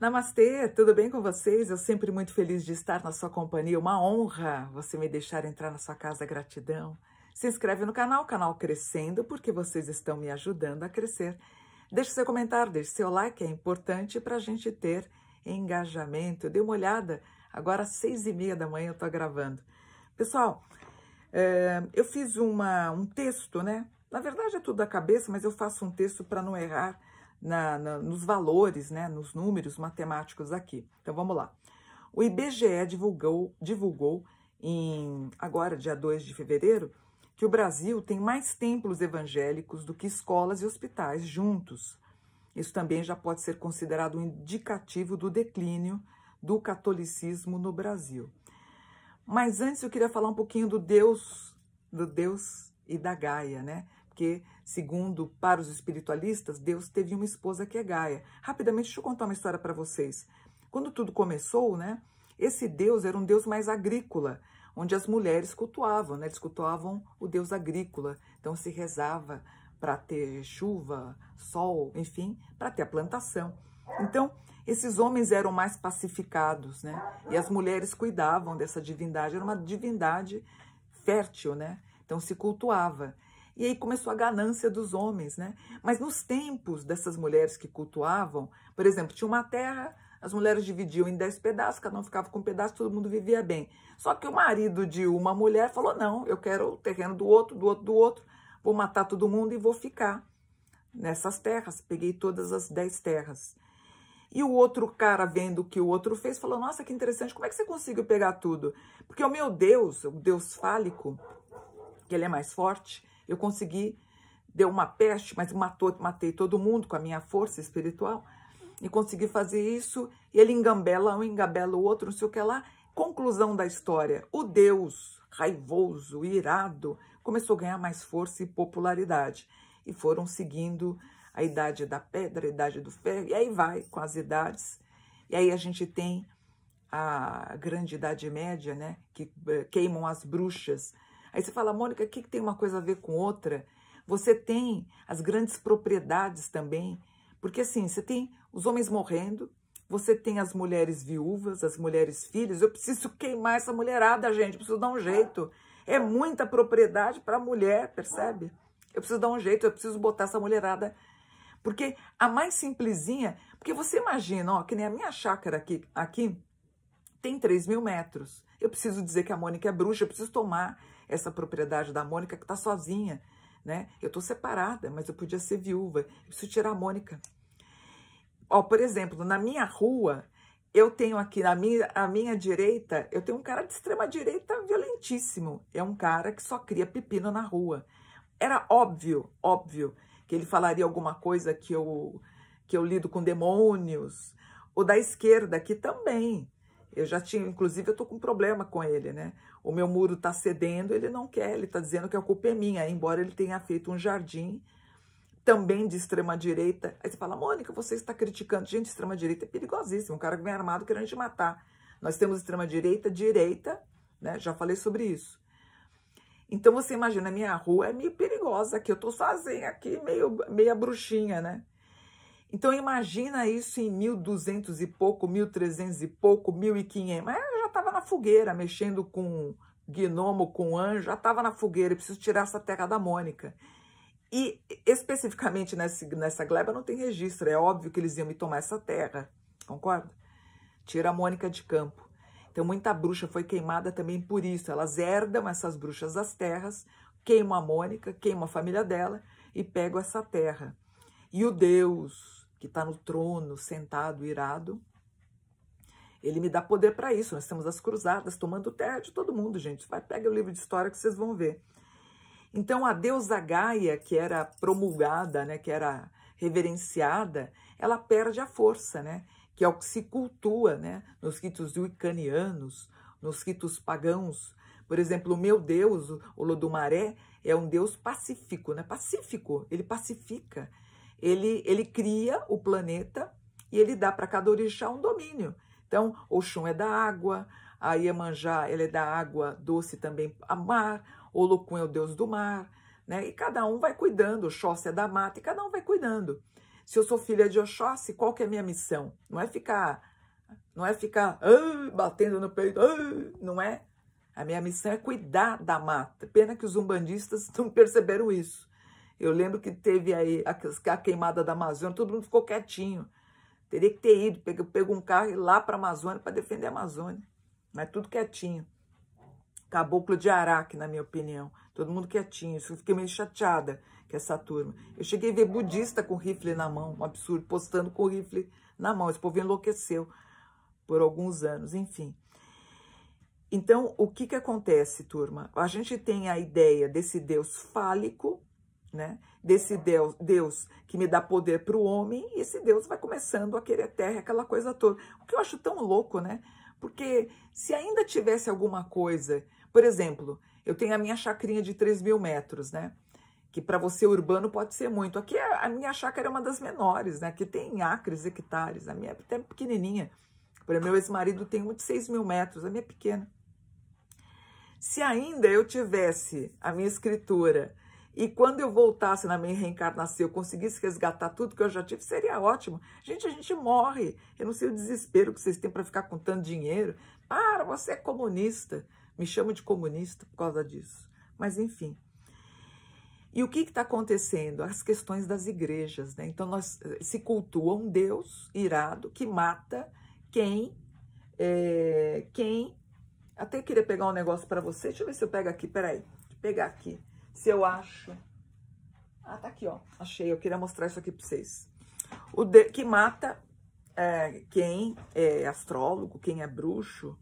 Namastê, tudo bem com vocês? Eu sempre muito feliz de estar na sua companhia. Uma honra você me deixar entrar na sua casa. Gratidão. Se inscreve no canal, canal crescendo, porque vocês estão me ajudando a crescer. Deixe seu comentário, deixe seu like, é importante para a gente ter engajamento. Dê uma olhada, agora às seis e meia da manhã eu estou gravando. Pessoal, é, eu fiz uma, um texto, né? Na verdade é tudo da cabeça, mas eu faço um texto para não errar na, na, nos valores, né, nos números matemáticos aqui. Então vamos lá. O IBGE divulgou, divulgou em agora, dia 2 de fevereiro, que o Brasil tem mais templos evangélicos do que escolas e hospitais juntos. Isso também já pode ser considerado um indicativo do declínio do catolicismo no Brasil. Mas antes eu queria falar um pouquinho do Deus, do Deus e da Gaia, né? Porque Segundo, para os espiritualistas, Deus teve uma esposa que é Gaia. Rapidamente, deixa eu contar uma história para vocês. Quando tudo começou, né? Esse Deus era um Deus mais agrícola, onde as mulheres cultuavam, né? Eles cultuavam o Deus agrícola. Então se rezava para ter chuva, sol, enfim, para ter a plantação. Então, esses homens eram mais pacificados, né? E as mulheres cuidavam dessa divindade, era uma divindade fértil, né? Então se cultuava. E aí começou a ganância dos homens, né? Mas nos tempos dessas mulheres que cultuavam, por exemplo, tinha uma terra, as mulheres dividiam em dez pedaços, cada um ficava com um pedaço, todo mundo vivia bem. Só que o marido de uma mulher falou: não, eu quero o terreno do outro, do outro, do outro, vou matar todo mundo e vou ficar nessas terras. Peguei todas as dez terras. E o outro cara, vendo o que o outro fez, falou: Nossa, que interessante, como é que você conseguiu pegar tudo? Porque o meu Deus, o Deus fálico, que ele é mais forte, eu consegui, deu uma peste, mas matou, matei todo mundo com a minha força espiritual, e consegui fazer isso, e ele engambela um, engabela o outro, não sei o que lá. Conclusão da história, o Deus, raivoso, irado, começou a ganhar mais força e popularidade. E foram seguindo a idade da pedra, a idade do ferro, e aí vai com as idades. E aí a gente tem a grande idade média, né, que eh, queimam as bruxas, Aí você fala, Mônica, o que, que tem uma coisa a ver com outra? Você tem as grandes propriedades também, porque assim, você tem os homens morrendo, você tem as mulheres viúvas, as mulheres filhas. Eu preciso queimar essa mulherada, gente, eu preciso dar um jeito. É muita propriedade para a mulher, percebe? Eu preciso dar um jeito, eu preciso botar essa mulherada. Porque a mais simplesinha, porque você imagina, ó, que nem a minha chácara aqui, aqui tem 3 mil metros. Eu preciso dizer que a Mônica é bruxa, eu preciso tomar essa propriedade da Mônica que está sozinha, né? Eu estou separada, mas eu podia ser viúva. Eu preciso tirar a Mônica. Ó, por exemplo, na minha rua, eu tenho aqui na minha, à minha direita, eu tenho um cara de extrema direita violentíssimo. É um cara que só cria pepino na rua. Era óbvio, óbvio, que ele falaria alguma coisa que eu, que eu lido com demônios. O da esquerda aqui também. Eu já tinha, inclusive, eu tô com um problema com ele, né? O meu muro tá cedendo, ele não quer, ele tá dizendo que a culpa é minha, embora ele tenha feito um jardim também de extrema direita. Aí você fala, Mônica, você está criticando. Gente, extrema direita é perigosíssimo, um cara que vem armado querendo te matar. Nós temos extrema direita, direita, né? Já falei sobre isso. Então você imagina, a minha rua é meio perigosa aqui, eu tô sozinha aqui, meio meia bruxinha, né? Então imagina isso em 1200 e pouco, 1300 e pouco, 1500. Mas eu já estava na fogueira, mexendo com gnomo, com anjo, já estava na fogueira, preciso tirar essa terra da Mônica. E especificamente nessa, nessa gleba não tem registro, é óbvio que eles iam me tomar essa terra, concorda? Tira a Mônica de campo. Então muita bruxa foi queimada também por isso, elas herdam essas bruxas das terras, queimam a Mônica, queimam a família dela e pegam essa terra. E o Deus, que está no trono, sentado, irado. Ele me dá poder para isso. Nós temos as cruzadas, tomando terra de todo mundo, gente. Vai, pega o livro de história que vocês vão ver. Então, a deusa Gaia, que era promulgada, né, que era reverenciada, ela perde a força, né? Que é o que se cultua, né? Nos ritos wiccanianos, nos ritos pagãos. Por exemplo, o meu deus, o Lodumaré, é um deus pacífico, né? Pacífico, ele pacifica ele, ele cria o planeta e ele dá para cada orixá um domínio. Então, o Chum é da água, a Iemanjá ele é da água doce também, a mar, Olocum é o deus do mar, né? E cada um vai cuidando, O Xóssi é da mata, e cada um vai cuidando. Se eu sou filha de Oxóssi, qual que é a minha missão? Não é ficar, não é ficar ah, batendo no peito, ah, não é? A minha missão é cuidar da mata. Pena que os umbandistas não perceberam isso. Eu lembro que teve aí a, a queimada da Amazônia, todo mundo ficou quietinho. Teria que ter ido, pegou, pegou um carro e lá para a Amazônia para defender a Amazônia. Mas tudo quietinho. Caboclo de Araque, na minha opinião. Todo mundo quietinho. eu fiquei meio chateada com essa turma. Eu cheguei a ver budista com rifle na mão, um absurdo, postando com rifle na mão. Esse povo enlouqueceu por alguns anos, enfim. Então, o que, que acontece, turma? A gente tem a ideia desse Deus fálico, né? Desse Deus, Deus que me dá poder para o homem, e esse Deus vai começando a querer terra, aquela coisa toda. O que eu acho tão louco, né? Porque se ainda tivesse alguma coisa, por exemplo, eu tenho a minha chacrinha de 3 mil metros, né? Que para você urbano pode ser muito. Aqui é, a minha chácara é uma das menores, né? Aqui tem acres, hectares. A minha é até pequenininha. Para meu ex-marido tem um de 6 mil metros, a minha é pequena. Se ainda eu tivesse a minha escritura e quando eu voltasse na minha reencarnação, eu conseguisse resgatar tudo que eu já tive, seria ótimo. Gente, a gente morre. Eu não sei o desespero que vocês têm para ficar com tanto dinheiro. Para, você é comunista. Me chamam de comunista por causa disso. Mas, enfim. E o que está acontecendo? As questões das igrejas, né? Então, nós eh, se cultua um Deus irado que mata quem. É, quem. Até queria pegar um negócio para você. Deixa eu ver se eu pego aqui. Peraí. aí, pegar aqui se eu acho. Ah, tá aqui, ó. Achei, eu queria mostrar isso aqui pra vocês. O de, que mata é, quem é astrólogo, quem é bruxo,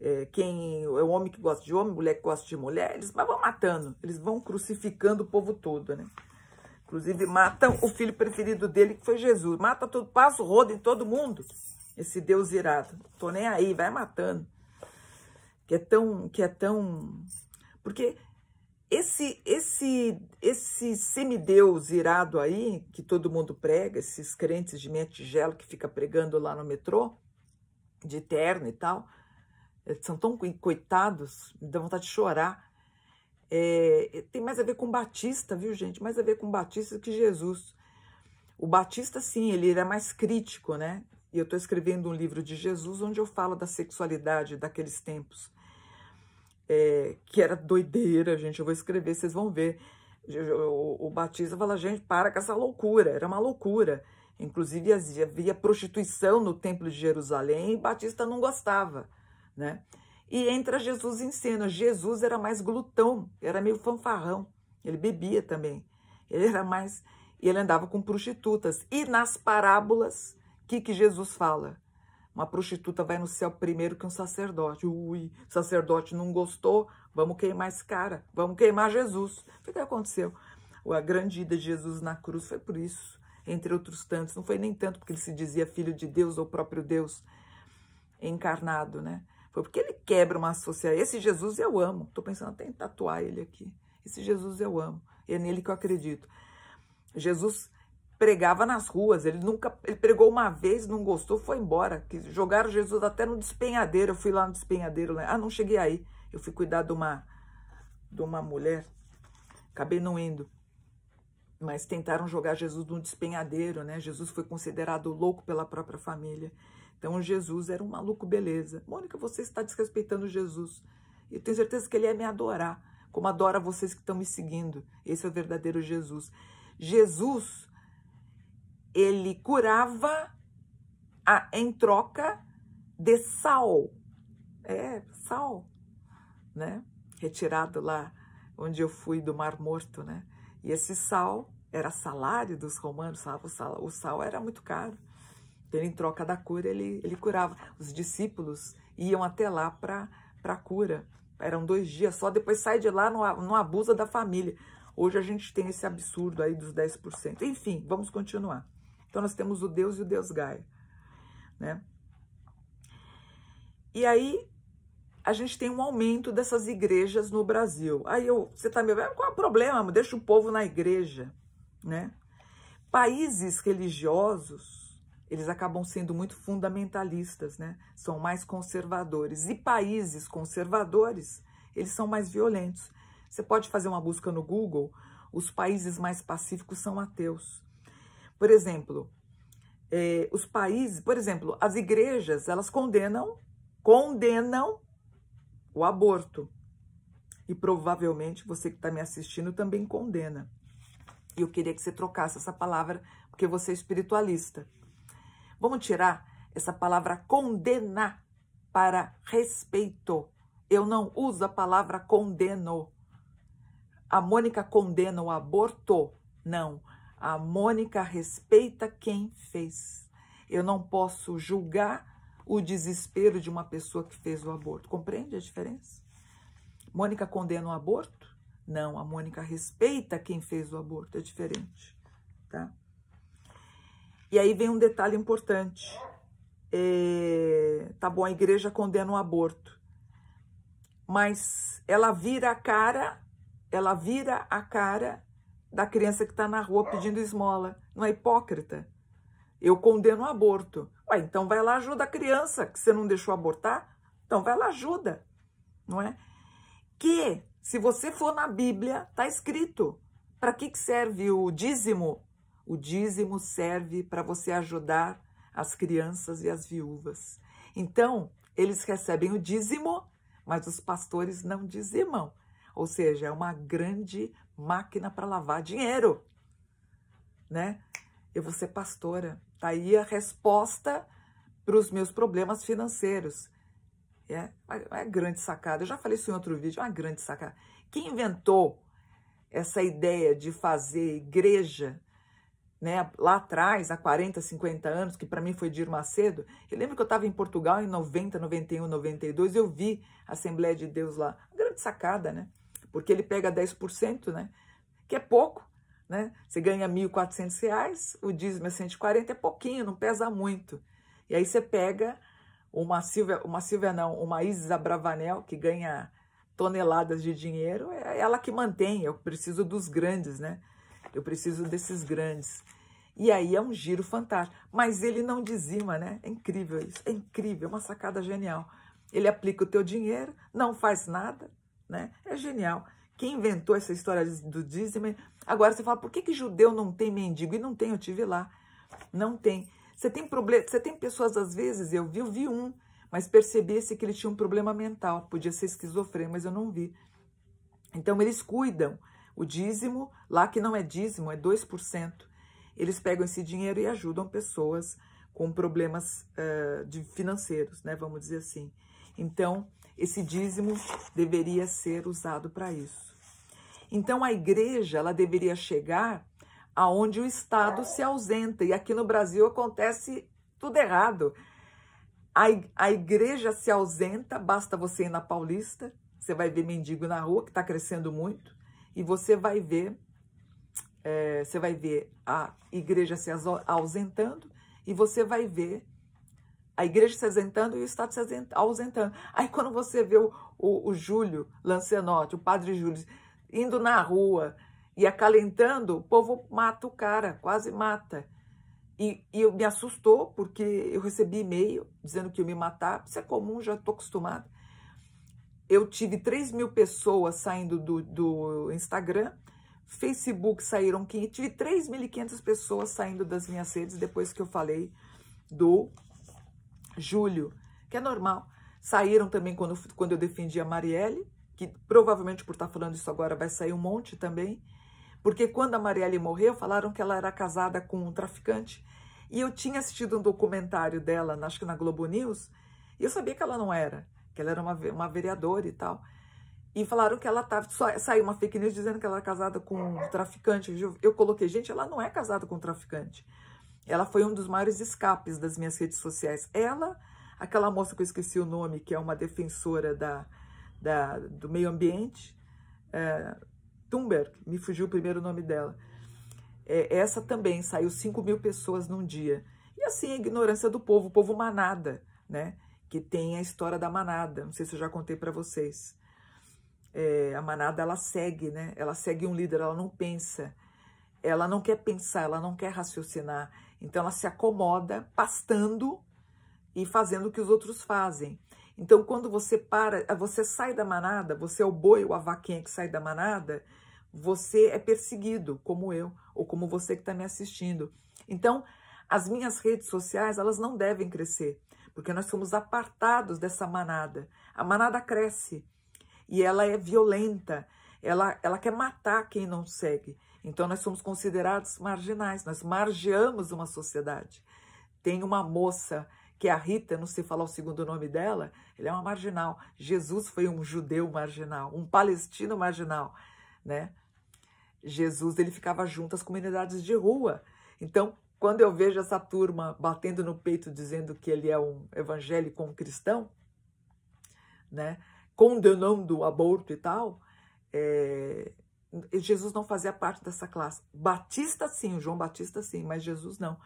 é, quem é o homem que gosta de homem, mulher que gosta de mulher, eles vão matando, eles vão crucificando o povo todo, né? Inclusive, matam o filho preferido dele, que foi Jesus. Mata todo, passa o rodo em todo mundo. Esse Deus irado. Tô nem aí, vai matando. Que é tão, que é tão... Porque esse, esse, esse semideus irado aí, que todo mundo prega, esses crentes de minha tigela que fica pregando lá no metrô, de terno e tal, eh, são tão coitados, me dá vontade de chorar. É, é, tem mais a ver com Batista, viu, gente? Mais a ver com Batista do que Jesus. O Batista, sim, ele era mais crítico, né? E eu estou escrevendo um livro de Jesus onde eu falo da sexualidade daqueles tempos é, que era doideira, gente. Eu vou escrever, vocês vão ver. O, o Batista fala, gente, para com essa loucura. Era uma loucura. Inclusive, havia prostituição no Templo de Jerusalém e Batista não gostava, né? E entra Jesus em cena. Jesus era mais glutão, era meio fanfarrão. Ele bebia também. Ele era mais... E ele andava com prostitutas. E nas parábolas, o que, que Jesus fala? Uma prostituta vai no céu primeiro que um sacerdote. Ui, sacerdote não gostou, vamos queimar esse cara, vamos queimar Jesus. Foi o que aconteceu. A grande ida de Jesus na cruz foi por isso, entre outros tantos. Não foi nem tanto porque ele se dizia filho de Deus ou próprio Deus encarnado, né? Foi porque ele quebra uma sociedade. Esse Jesus eu amo. Estou pensando até em tatuar ele aqui. Esse Jesus eu amo. E é nele que eu acredito. Jesus pregava nas ruas. Ele nunca, ele pregou uma vez, não gostou, foi embora. Que jogaram Jesus até no despenhadeiro. Eu fui lá no despenhadeiro, né? ah, não cheguei aí. Eu fui cuidar de uma de uma mulher. Acabei não indo. Mas tentaram jogar Jesus no despenhadeiro, né? Jesus foi considerado louco pela própria família. Então Jesus era um maluco beleza. Mônica, você está desrespeitando Jesus. Eu tenho certeza que ele ia me adorar, como adora vocês que estão me seguindo. Esse é o verdadeiro Jesus. Jesus ele curava a, em troca de sal. É, sal, né? Retirado lá onde eu fui do Mar Morto, né? E esse sal era salário dos romanos, sabe? O sal, o sal era muito caro. Então, em troca da cura, ele, ele curava. Os discípulos iam até lá para a cura. Eram dois dias só, depois sai de lá, não abusa da família. Hoje a gente tem esse absurdo aí dos 10%. Enfim, vamos continuar. Então nós temos o Deus e o Deus Gaia, né? E aí a gente tem um aumento dessas igrejas no Brasil. Aí eu, você tá me vendo, qual é o problema? Deixa o povo na igreja, né? Países religiosos, eles acabam sendo muito fundamentalistas, né? São mais conservadores. E países conservadores, eles são mais violentos. Você pode fazer uma busca no Google, os países mais pacíficos são ateus. Por exemplo, é, os países, por exemplo, as igrejas, elas condenam, condenam o aborto. E provavelmente você que está me assistindo também condena. E eu queria que você trocasse essa palavra, porque você é espiritualista. Vamos tirar essa palavra condenar para respeito. Eu não uso a palavra condeno. A Mônica condena o aborto? Não. A Mônica respeita quem fez. Eu não posso julgar o desespero de uma pessoa que fez o aborto. Compreende a diferença? Mônica condena o aborto? Não, a Mônica respeita quem fez o aborto, é diferente, tá? E aí vem um detalhe importante. É, tá bom, a igreja condena o aborto, mas ela vira a cara, ela vira a cara da criança que está na rua pedindo esmola. Não é hipócrita? Eu condeno o aborto. Ué, então vai lá ajuda a criança que você não deixou abortar. Então vai lá ajuda, não é? Que se você for na Bíblia está escrito para que, que serve o dízimo? O dízimo serve para você ajudar as crianças e as viúvas. Então eles recebem o dízimo, mas os pastores não dizimam. Ou seja, é uma grande máquina para lavar dinheiro, né? Eu vou ser pastora. Tá aí a resposta para os meus problemas financeiros. É, é uma grande sacada. Eu já falei isso em outro vídeo, é uma grande sacada. Quem inventou essa ideia de fazer igreja né, lá atrás, há 40, 50 anos, que para mim foi Dir Macedo, eu lembro que eu estava em Portugal em 90, 91, 92, eu vi a Assembleia de Deus lá. Uma grande sacada, né? porque ele pega 10%, né? Que é pouco, né? Você ganha R$ 1.400, o dízimo é 140, é pouquinho, não pesa muito. E aí você pega uma Silvia, uma Silvia não, uma Bravanel, que ganha toneladas de dinheiro, é ela que mantém, eu preciso dos grandes, né? Eu preciso desses grandes. E aí é um giro fantástico. Mas ele não dizima, né? É incrível isso, é incrível, é uma sacada genial. Ele aplica o teu dinheiro, não faz nada, né? É genial. Quem inventou essa história do dízimo? Agora você fala, por que, que judeu não tem mendigo? E não tem, eu tive lá. Não tem. Você tem problema, você tem pessoas, às vezes, eu vi, eu vi um, mas percebi-se que ele tinha um problema mental. Podia ser esquizofrênico, mas eu não vi. Então eles cuidam. O dízimo, lá que não é dízimo, é 2%. Eles pegam esse dinheiro e ajudam pessoas com problemas uh, de financeiros, né? Vamos dizer assim. Então, esse dízimo deveria ser usado para isso. Então a igreja, ela deveria chegar aonde o Estado se ausenta, e aqui no Brasil acontece tudo errado. A, igreja se ausenta, basta você ir na Paulista, você vai ver mendigo na rua, que está crescendo muito, e você vai ver é, você vai ver a igreja se ausentando e você vai ver a igreja se isentando e o Estado se ausentando. Aí quando você vê o, o, o Júlio Lancenotti, o padre Júlio, indo na rua e acalentando, o povo mata o cara, quase mata. E, e eu, me assustou, porque eu recebi e-mail dizendo que ia me matar. Isso é comum, já estou acostumada. Eu tive 3 mil pessoas saindo do, do Instagram, Facebook saíram 500, tive 3.500 pessoas saindo das minhas redes depois que eu falei do julho, que é normal. Saíram também quando, quando eu defendi a Marielle, que provavelmente por estar tá falando isso agora vai sair um monte também, porque quando a Marielle morreu, falaram que ela era casada com um traficante. E eu tinha assistido um documentário dela, acho que na Globo News, e eu sabia que ela não era, que ela era uma, uma vereadora e tal. E falaram que ela estava. Tá, saiu uma fake news dizendo que ela era casada com um traficante. Eu, eu coloquei, gente, ela não é casada com um traficante. Ela foi um dos maiores escapes das minhas redes sociais. Ela, aquela moça que eu esqueci o nome, que é uma defensora da, da do meio ambiente, é, Thunberg, me fugiu o primeiro nome dela. É, essa também saiu 5 mil pessoas num dia. E assim, a ignorância do povo, o povo manada, né? Que tem a história da manada. Não sei se eu já contei para vocês. É, a manada, ela segue, né? Ela segue um líder, ela não pensa. Ela não quer pensar, ela não quer raciocinar então, ela se acomoda pastando e fazendo o que os outros fazem. Então, quando você para, você sai da manada, você é o boi ou a vaquinha que sai da manada, você é perseguido, como eu, ou como você que está me assistindo. Então, as minhas redes sociais, elas não devem crescer, porque nós somos apartados dessa manada. A manada cresce e ela é violenta, ela, ela quer matar quem não segue. Então nós somos considerados marginais, nós margeamos uma sociedade. Tem uma moça que é a Rita, não sei falar o segundo nome dela, ela é uma marginal. Jesus foi um judeu marginal, um palestino marginal, né? Jesus ele ficava junto às comunidades de rua. Então, quando eu vejo essa turma batendo no peito dizendo que ele é um evangélico, um cristão, né, condenando o aborto e tal, é, Jesus não fazia parte dessa classe. Batista sim, João Batista sim, mas Jesus não.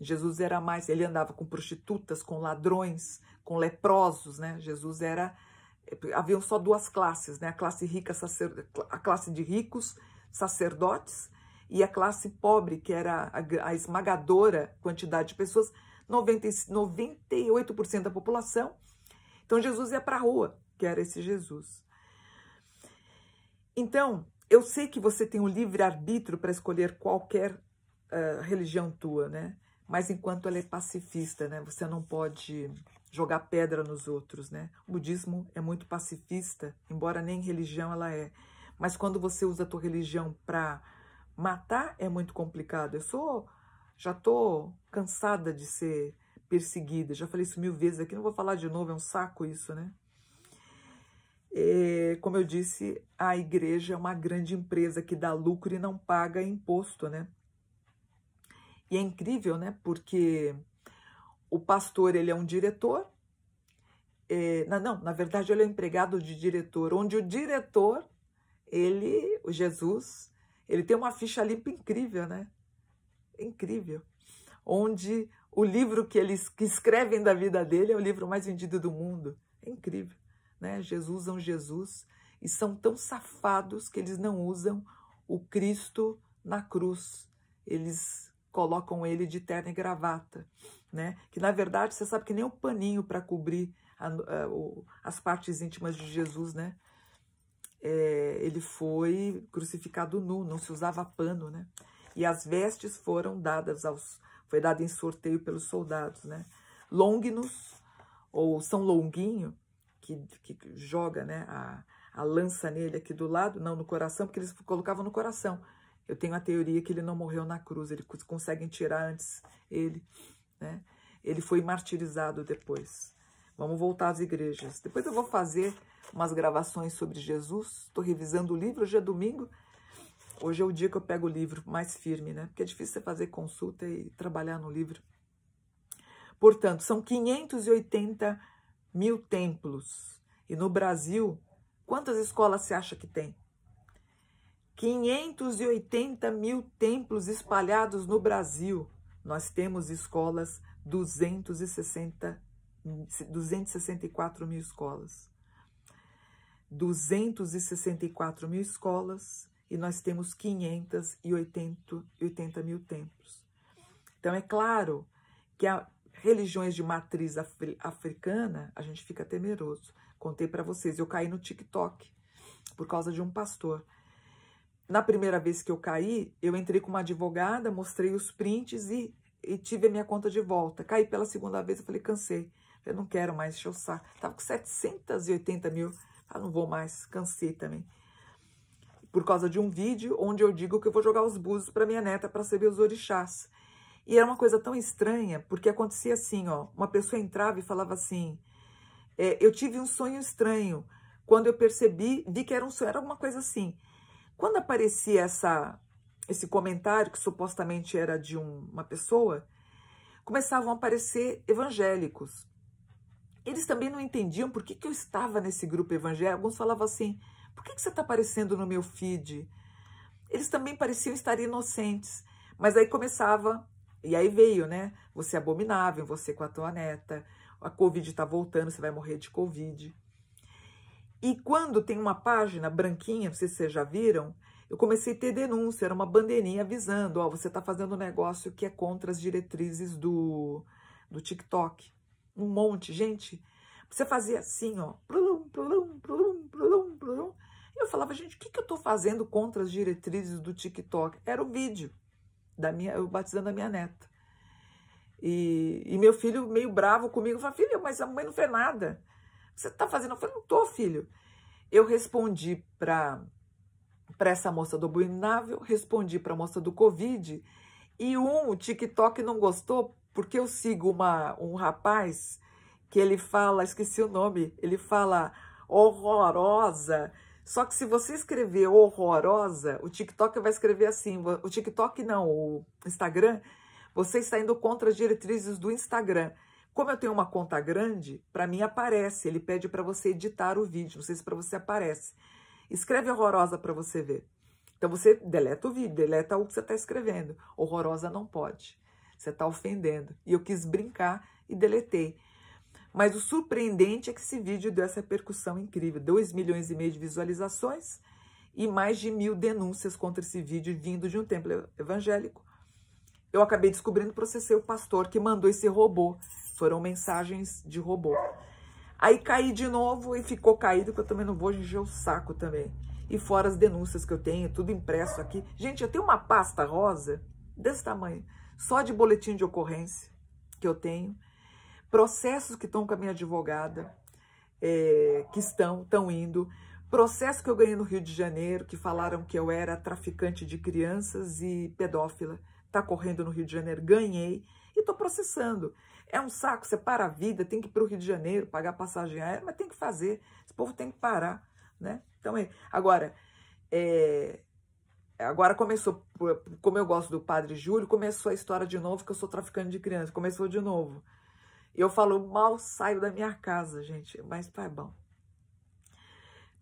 Jesus era mais, ele andava com prostitutas, com ladrões, com leprosos, né? Jesus era haviam só duas classes, né? A classe rica, sacer, a classe de ricos, sacerdotes, e a classe pobre, que era a, a esmagadora quantidade de pessoas, 90, 98% da população. Então Jesus ia para a rua, que era esse Jesus. Então, eu sei que você tem um livre-arbítrio para escolher qualquer uh, religião tua, né? Mas enquanto ela é pacifista, né? Você não pode jogar pedra nos outros, né? O budismo é muito pacifista, embora nem religião ela é. Mas quando você usa a tua religião para matar, é muito complicado. Eu sou, já tô cansada de ser perseguida. Já falei isso mil vezes aqui, não vou falar de novo, é um saco isso, né? É, como eu disse, a igreja é uma grande empresa que dá lucro e não paga imposto, né? E é incrível, né? Porque o pastor ele é um diretor, é, eh, não, não, na verdade ele é um empregado de diretor, onde o diretor, ele, o Jesus, ele tem uma ficha limpa incrível, né? Incrível. Onde o livro que eles que escrevem da vida dele é o livro mais vendido do mundo. É incrível né? Jesus é um Jesus e são tão safados que eles não usam o Cristo na cruz. Eles colocam ele de terno e gravata, né? Que na verdade você sabe que nem o um paninho para cobrir a, a, eh, o, as partes íntimas de Jesus, né? É, ele foi crucificado nu, não se usava pano, né? E as vestes foram dadas aos, foi dada em sorteio pelos soldados, né? Longinus ou São Longuinho que, que joga né, a, a lança nele aqui do lado, não no coração, porque eles colocavam no coração. Eu tenho a teoria que ele não morreu na cruz, eles conseguem tirar antes ele. Né? Ele foi martirizado depois. Vamos voltar às igrejas. Depois eu vou fazer umas gravações sobre Jesus. Estou revisando o livro, hoje é domingo. Hoje é o dia que eu pego o livro mais firme, né? Porque é difícil você fazer consulta e trabalhar no livro. Portanto, são 580 mil templos. E no Brasil, quantas escolas se acha que tem? 580 mil templos espalhados no Brasil. Nós temos escolas, 260, 264 mil escolas. 264 mil escolas e nós temos 580 mil templos. Então, é claro que a, religiões de matriz africana, a gente fica temeroso. Contei para vocês, eu caí no TikTok por causa de um pastor. Na primeira vez que eu caí, eu entrei com uma advogada, mostrei os prints e, e tive a minha conta de volta. Caí pela segunda vez, eu falei, cansei. Eu não quero mais choçar. Tava com 780 mil, ah, não vou mais, cansei também. Por causa de um vídeo onde eu digo que eu vou jogar os búzios para minha neta para receber os orixás. E era uma coisa tão estranha, porque acontecia assim, ó, uma pessoa entrava e falava assim, é, eu tive um sonho estranho, quando eu percebi, vi que era um sonho, era alguma coisa assim. Quando aparecia essa, esse comentário, que supostamente era de um, uma pessoa, começavam a aparecer evangélicos. Eles também não entendiam por que, que eu estava nesse grupo evangélico. Alguns falavam assim, por que, que você está aparecendo no meu feed? Eles também pareciam estar inocentes. Mas aí começava e aí veio, né? Você é abominável, você com a tua neta, a Covid tá voltando, você vai morrer de Covid. E quando tem uma página branquinha, não sei se vocês já viram, eu comecei a ter denúncia, era uma bandeirinha avisando, ó, você tá fazendo um negócio que é contra as diretrizes do, do TikTok. Um monte, gente. Você fazia assim, ó, plum, plum, plum, plum, plum. E eu falava, gente, o que, que eu tô fazendo contra as diretrizes do TikTok? Era o vídeo da minha, eu batizando a minha neta. E, e meu filho, meio bravo comigo, falou: Filho, mas a mãe não fez nada. Você tá fazendo? Eu falei: Não tô, filho. Eu respondi pra essa moça do Abominável, respondi pra moça do Covid. E um, o TikTok não gostou, porque eu sigo uma, um rapaz que ele fala, esqueci o nome, ele fala horrorosa só que se você escrever horrorosa, o TikTok vai escrever assim. O TikTok não, o Instagram, você está indo contra as diretrizes do Instagram. Como eu tenho uma conta grande, para mim aparece. Ele pede para você editar o vídeo, não sei se para você aparece. Escreve horrorosa para você ver. Então você deleta o vídeo, deleta o que você está escrevendo. Horrorosa não pode. Você está ofendendo. E eu quis brincar e deletei. Mas o surpreendente é que esse vídeo deu essa repercussão incrível. 2 milhões e meio de visualizações e mais de mil denúncias contra esse vídeo vindo de um templo evangélico. Eu acabei descobrindo, processei o pastor que mandou esse robô. Foram mensagens de robô. Aí caí de novo e ficou caído, que eu também não vou encher o saco também. E fora as denúncias que eu tenho, tudo impresso aqui. Gente, eu tenho uma pasta rosa desse tamanho, só de boletim de ocorrência que eu tenho processos que estão com a minha advogada, é, que estão, estão indo, processo que eu ganhei no Rio de Janeiro, que falaram que eu era traficante de crianças e pedófila, tá correndo no Rio de Janeiro, ganhei e estou processando. É um saco, você para a vida, tem que ir pro Rio de Janeiro, pagar passagem aérea, mas tem que fazer, esse povo tem que parar, né? Então, é, agora, é, agora começou, como eu gosto do Padre Júlio, começou a história de novo que eu sou traficante de crianças, começou de novo. Eu falo, mal saio da minha casa, gente, mas tá bom.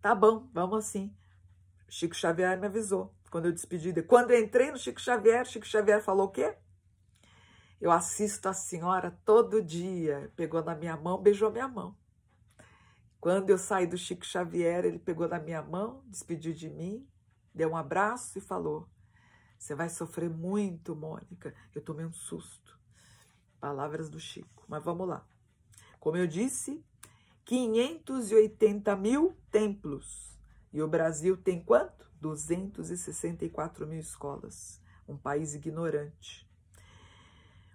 Tá bom, vamos assim. Chico Xavier me avisou quando eu despedi. De... Quando eu entrei no Chico Xavier, Chico Xavier falou o quê? Eu assisto a senhora todo dia. Pegou na minha mão, beijou minha mão. Quando eu saí do Chico Xavier, ele pegou na minha mão, despediu de mim, deu um abraço e falou: Você vai sofrer muito, Mônica. Eu tomei um susto. Palavras do Chico. Mas vamos lá. Como eu disse, 580 mil templos. E o Brasil tem quanto? 264 mil escolas. Um país ignorante.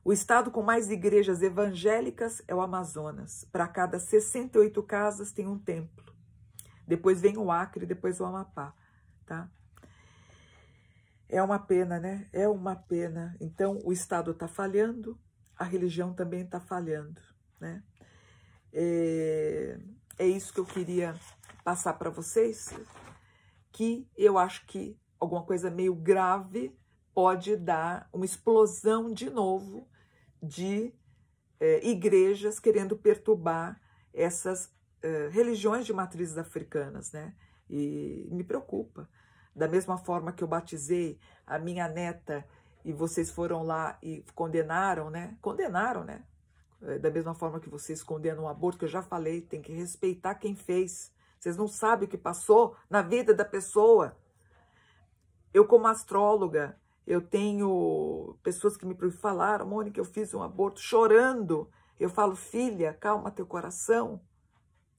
O estado com mais igrejas evangélicas é o Amazonas. Para cada 68 casas tem um templo. Depois vem o Acre, depois o Amapá, tá? É uma pena, né? É uma pena. Então, o Estado está falhando, a religião também está falhando, né? É, é isso que eu queria passar para vocês, que eu acho que alguma coisa meio grave pode dar uma explosão de novo de é, igrejas querendo perturbar essas é, religiões de matrizes africanas, né? E me preocupa. Da mesma forma que eu batizei a minha neta e vocês foram lá e condenaram, né? Condenaram, né? É, da mesma forma que vocês condenam o aborto, que eu já falei, tem que respeitar quem fez. Vocês não sabem o que passou na vida da pessoa. Eu, como astróloga, eu tenho pessoas que me falaram, Mônica, eu fiz um aborto chorando. Eu falo, filha, calma teu coração.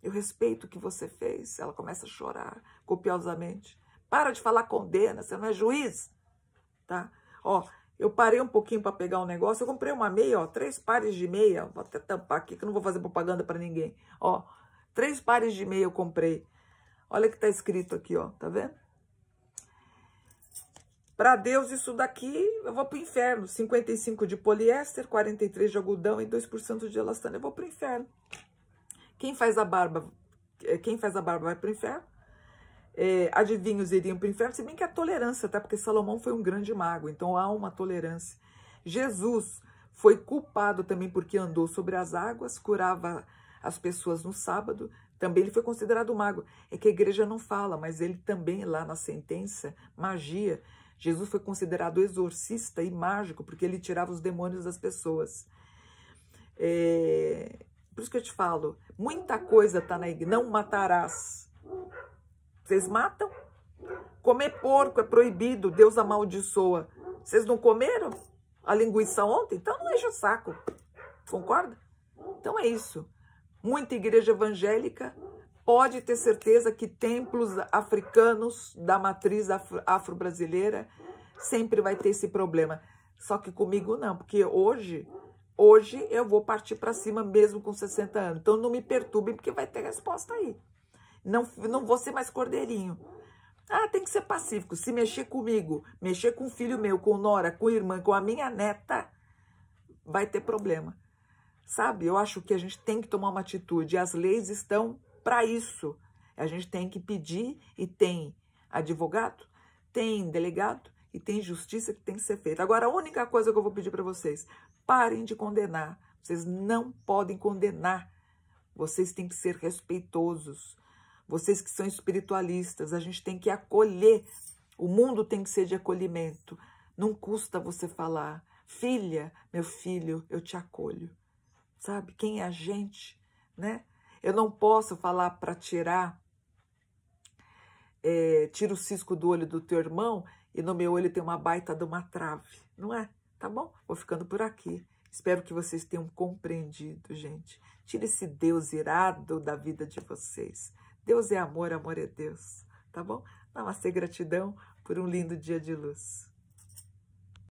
Eu respeito o que você fez. Ela começa a chorar copiosamente. Para de falar condena, você não é juiz, tá? Ó, eu parei um pouquinho para pegar um negócio. Eu comprei uma meia, ó, três pares de meia. Vou até tampar aqui que eu não vou fazer propaganda para ninguém. Ó, três pares de meia eu comprei. Olha que tá escrito aqui, ó, tá vendo? Para Deus, isso daqui eu vou pro inferno. 55 de poliéster, 43 de algodão e 2% de elastano. Eu vou pro inferno. Quem faz a barba, eh, quem faz a barba vai pro inferno é, adivinhos iriam para o inferno, se bem que a tolerância, tá? Porque Salomão foi um grande mago, então há uma tolerância. Jesus foi culpado também porque andou sobre as águas, curava as pessoas no sábado, também ele foi considerado mago. É que a igreja não fala, mas ele também, lá na sentença, magia, Jesus foi considerado exorcista e mágico, porque ele tirava os demônios das pessoas. É... Por isso que eu te falo, muita coisa está na igreja. Não matarás. Vocês matam? Comer porco é proibido, Deus amaldiçoa. Vocês não comeram a linguiça ontem? Então não enche o saco. Concorda? Então é isso. Muita igreja evangélica pode ter certeza que templos africanos da matriz afro-brasileira sempre vai ter esse problema. Só que comigo não, porque hoje, hoje eu vou partir para cima mesmo com 60 anos. Então não me perturbe, porque vai ter resposta aí. Não, não vou ser mais cordeirinho. Ah, tem que ser pacífico. Se mexer comigo, mexer com o filho meu, com Nora, com irmã, com a minha neta, vai ter problema. Sabe? Eu acho que a gente tem que tomar uma atitude. As leis estão para isso. A gente tem que pedir e tem advogado, tem delegado e tem justiça que tem que ser feita. Agora, a única coisa que eu vou pedir para vocês: parem de condenar. Vocês não podem condenar. Vocês têm que ser respeitosos. Vocês que são espiritualistas, a gente tem que acolher. O mundo tem que ser de acolhimento. Não custa você falar, filha, meu filho, eu te acolho. Sabe quem é a gente, né? Eu não posso falar para tirar, é, tira o cisco do olho do teu irmão e no meu olho tem uma baita de uma trave, não é? Tá bom? Vou ficando por aqui. Espero que vocês tenham compreendido, gente. Tire esse Deus irado da vida de vocês. Deus é amor, amor é Deus, tá bom? Namastê, gratidão por um lindo dia de luz.